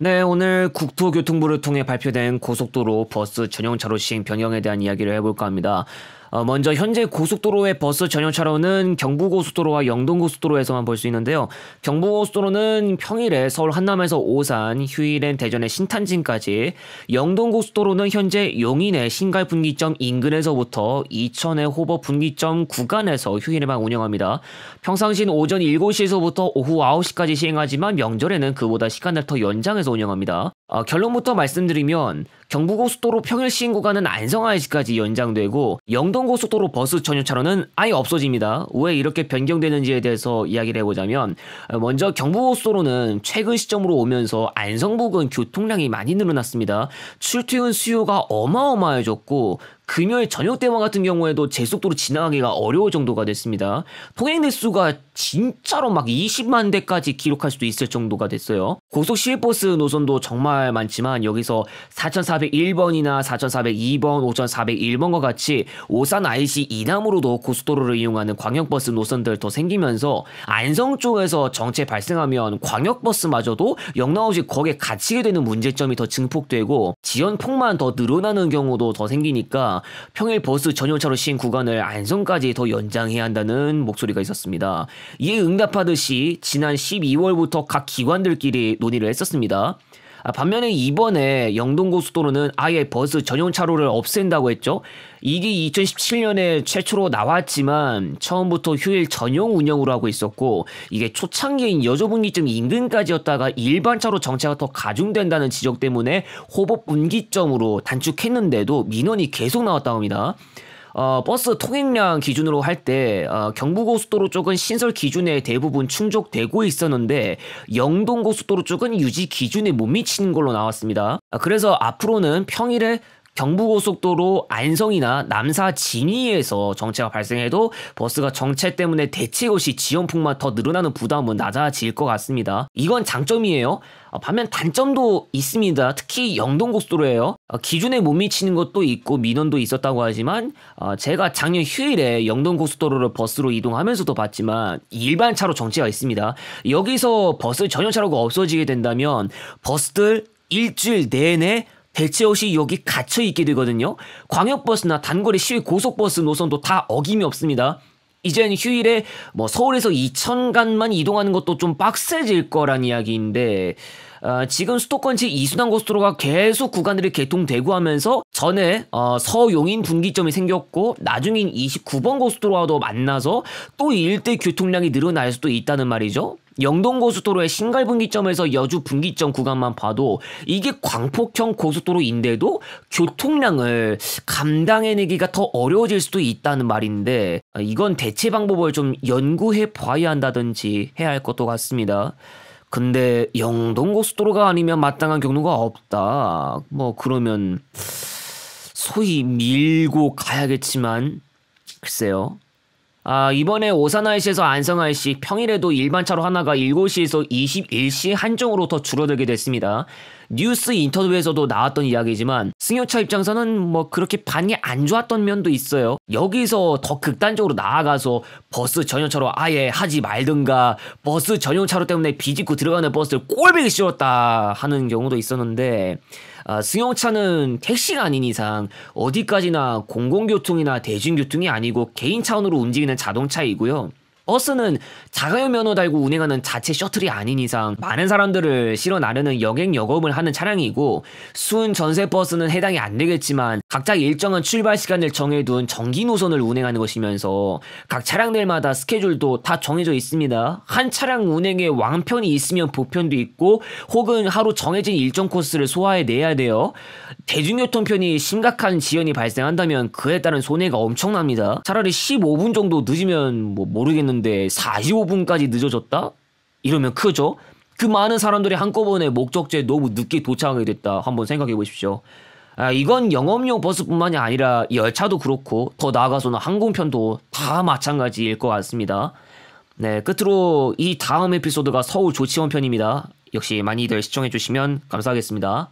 네, 오늘 국토교통부를 통해 발표된 고속도로 버스 전용차로 시행 변경에 대한 이야기를 해볼까 합니다. 어, 먼저 현재 고속도로의 버스 전용 차로는 경부고속도로와 영동고속도로에서만 볼 수 있는데요. 경부고속도로는 평일에 서울 한남에서 오산, 휴일엔 대전의 신탄진까지, 영동고속도로는 현재 용인의 신갈 분기점 인근에서부터 이천의 호버 분기점 구간에서 휴일에만 운영합니다. 평상시는 오전 7시에서부터 오후 9시까지 시행하지만 명절에는 그보다 시간을 더 연장해서 운영합니다. 어, 결론부터 말씀드리면 경부고속도로 평일시행 구간은 안성아이시까지 연장되고 영동고속도로 버스 전용차로는 아예 없어집니다. 왜 이렇게 변경되는지에 대해서 이야기를 해보자면 어, 먼저 경부고속도로는 최근 시점으로 오면서 안성 부근 교통량이 많이 늘어났습니다. 출퇴근 수요가 어마어마해졌고 금요일 저녁 때만 같은 경우에도 제속도로 지나가기가 어려울 정도가 됐습니다. 통행 대수가 진짜로 막 20만 대까지 기록할 수도 있을 정도가 됐어요. 고속 시외버스 노선도 정말 많지만 여기서 4401번이나 4402번, 5401번과 같이 오산 IC 이남으로도 고속도로를 이용하는 광역버스 노선들 더 생기면서 안성 쪽에서 정체 발생하면 광역버스마저도 영나오지 거기에 갇히게 되는 문제점이 더 증폭되고 지연폭만 더 늘어나는 경우도 더 생기니까 평일 버스 전용차로 시행 구간을 안성까지 더 연장해야 한다는 목소리가 있었습니다. 이에 응답하듯이 지난 12월부터 각 기관들끼리 논의를 했었습니다. 아, 반면에 이번에 영동고속도로는 아예 버스 전용 차로를 없앤다고 했죠. 이게 2017년에 최초로 나왔지만 처음부터 휴일 전용 운영으로 하고 있었고 이게 초창기인 여조분기점 인근까지였다가 일반 차로 정체가 더 가중된다는 지적 때문에 호법 분기점으로 단축했는데도 민원이 계속 나왔다고 합니다. 어, 버스 통행량 기준으로 할때 어, 경부고속도로 쪽은 신설 기준에 대부분 충족되고 있었는데 영동고속도로 쪽은 유지 기준에 못 미치는 걸로 나왔습니다. 아, 그래서 앞으로는 평일에 경부고속도로 안성이나 남사 진위에서 정체가 발생해도 버스가 정체 때문에 대체고 시 지연폭만 더 늘어나는 부담은 낮아질 것 같습니다. 이건 장점이에요. 아, 반면 단점도 있습니다. 특히 영동고속도로예요. 아, 기준에 못 미치는 것도 있고 민원도 있었다고 하지만 아, 제가 작년 휴일에 영동고속도로를 버스로 이동하면서도 봤지만 일반 차로 정체가 있습니다. 여기서 버스 전용 차로가 없어지게 된다면 버스들 일주일 내내 대체없이 여기 갇혀 있게 되거든요. 광역버스나 단거리 시외 고속버스 노선도 다 어김이 없습니다. 이젠 휴일에 뭐 서울에서 이천간만 이동하는 것도 좀 빡세질 거란 이야기인데 어, 지금 수도권제 2순환 고속도로가 계속 구간들이 개통되고 하면서 전에 어, 서용인 분기점이 생겼고 나중인 29번 고속도로와도 만나서 또 일대 교통량이 늘어날 수도 있다는 말이죠. 영동고속도로의 신갈분기점에서 여주분기점 구간만 봐도 이게 광폭형 고속도로인데도 교통량을 감당해내기가 더 어려워질 수도 있다는 말인데 어, 이건 대체 방법을 좀 연구해 봐야 한다든지 해야 할 것도 같습니다. 근데 영동 고속도로가 아니면 마땅한 경로가 없다. 뭐 그러면 소위 밀고 가야겠지만 글쎄요. 아, 이번에 오산 아이 c 에서 안성 아이 c 평일에도 일반차로 하나가 7시에서 21시 한정으로 더 줄어들게 됐습니다. 뉴스 인터뷰에서도 나왔던 이야기지만 승용차 입장에서는 뭐 그렇게 반이 안 좋았던 면도 있어요. 여기서 더 극단적으로 나아가서 버스 전용차로 아예 하지 말든가 버스 전용차로 때문에 비집고 들어가는 버스를 꼴보기 싫었다 하는 경우도 있었는데 아, 승용차는 택시가 아닌 이상 어디까지나 공공교통이나 대중교통이 아니고 개인 차원으로 움직이는 자동차이고요. 버스는 자가용 면허 달고 운행하는 자체 셔틀이 아닌 이상 많은 사람들을 실어 나르는 여객 여검을 하는 차량이고 순 전세 버스는 해당이 안 되겠지만 각자 일정한 출발 시간을 정해둔 정기 노선을 운행하는 것이면서 각 차량들마다 스케줄도 다 정해져 있습니다. 한 차량 운행에 왕편이 있으면 보편도 있고 혹은 하루 정해진 일정 코스를 소화해내야 돼요. 대중교통편이 심각한 지연이 발생한다면 그에 따른 손해가 엄청납니다. 차라리 15분 정도 늦으면 뭐 모르겠는데 있는데 45분까지 늦어졌다? 이러면 크죠. 그 많은 사람들이 한꺼번에 목적지에 너무 늦게 도착하게 됐다. 한번 생각해 보십시오. 아, 이건 영업용 버스뿐만이 아니라 열차도 그렇고 더 나아가서는 항공편도 다 마찬가지일 것 같습니다. 네, 끝으로 이 다음 에피소드가 서울 조치원 편입니다. 역시 많이들 시청해 주시면 감사하겠습니다.